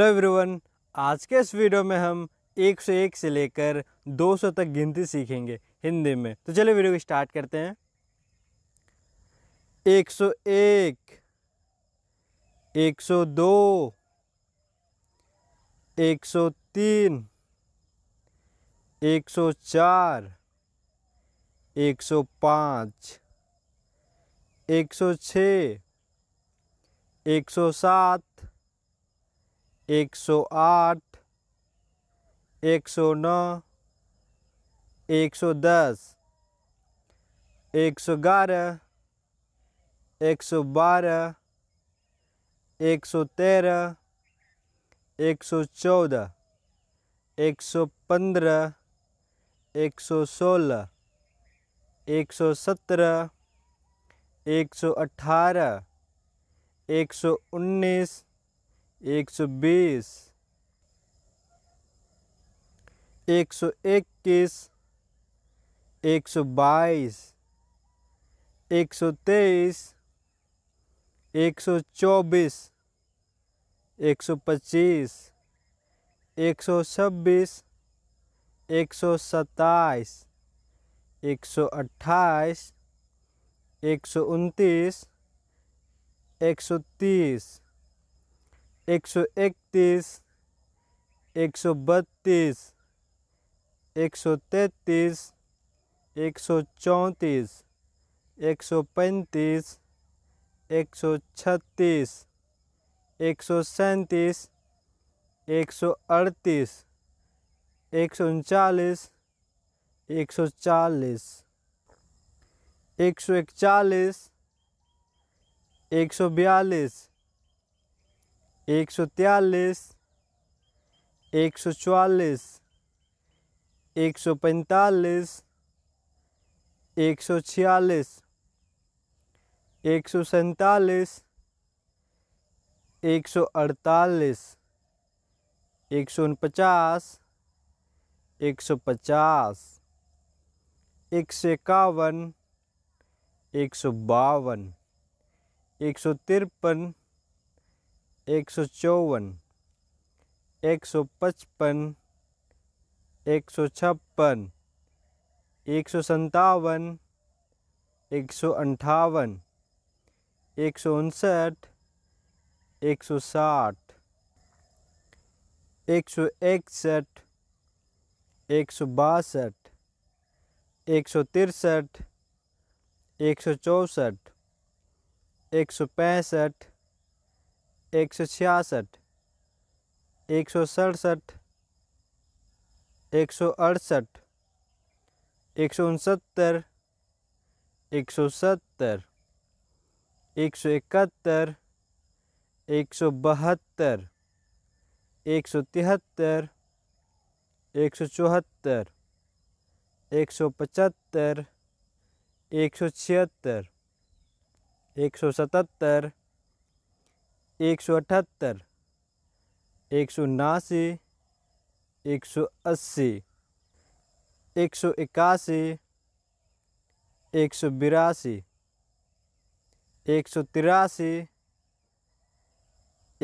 hello everyone आज के इस वीडियो में हम एक सौ एक से लेकर दो सौ तक गिनती सीखेंगे हिंदी में तो चलिए वीडियो को स्टार्ट करते हैं एक सौ एक एक सौ दो एक सौ तीन एक सौ चार एक सौ पाँच एक सौ छः एक सौ सात एक सौ आठ एक सौ नौ एक सौ दस एक सौ ग्यारह एक सौ बारह एक सौ तेरह एक सौ चौदह एक सौ पंद्रह एक सौ सोलह एक सौ सत्रह एक सौ अठारह एक सौ उन्नीस एक सौ बीस एक सौ इक्कीस एक सौ बाईस एक सौ तेईस एक सौ चौबीस एक सौ पच्चीस एक सौ छब्बीस एक सौ सत्ताईस एक सौ अट्ठाईस एक सौ उनतीस एक सौ तीस एक सौ इकतीस एक सौ बत्तीस एक सौ तैतीस एक सौ चौंतीस एक सौ पैंतीस एक सौ छत्तीस एक सौ सैंतीस एक सौ अड़तीस एक सौ उनचालीस एक सौ चालीस एक सौ इकचालीस एक सौ बयालीस एक सौ त्यालीस एक सौ चवालीस एक सौ पैंतालीस एक सौ छियालीस एक सौ सैंतालीस एक सौ अड़तालीस एक सौ उनपचास एक सौ पचास एक सौ इक्यावन एक सौ बावन एक सौ तिरपन एक सौ चौवन एक सौ पचपन एक सौ छप्पन एक सौ सत्तावन एक सौ अंठावन एक सौ उनसठ एक सौ साठ एक सौ इकसठ एक सौ बासठ एक सौ तिरसठ एक सौ चौंसठ एक सौ पैंसठ एक सौ छियासठ एक सौ सड़सठ एक सौ अड़सठ एक सौ उनसत्तर एक सौ सत्तर एक सौ इकहत्तर एक सौ बहत्तर एक सौ तिहत्तर एक सौ चौहत्तर एक सौ पचहत्तर एक सौ छिहत्तर एक सौ सतहत्तर एक सौ अठहत्तर एक सौ उनासी एक सौ अस्सी एक सौ इक्यासी एक सौ बिरासी एक सौ तिरासी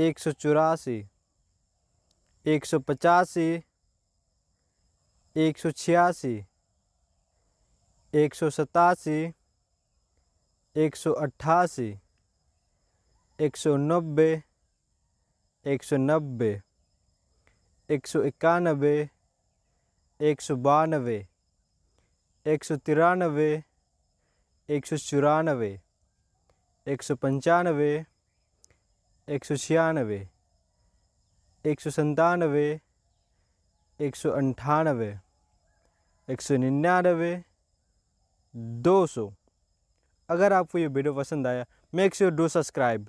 एक सौ चौरासी एक सौ पचासी एक सौ छियासी एक सौ सतासी एक सौ अट्ठासी एक सौ नब्बे एक सौ नब्बे एक सौ इक्यानवे एक सौ बानवे एक सौ तिरानवे एक सौ चौरानवे एक सौ पंचानवे एक सौ छियानवे एक सौ संतानवे एक सौ अंठानवे एक सौ निन्यानवे दो सौ अगर आपको ये वीडियो पसंद आया मेक श्योर डू सब्सक्राइब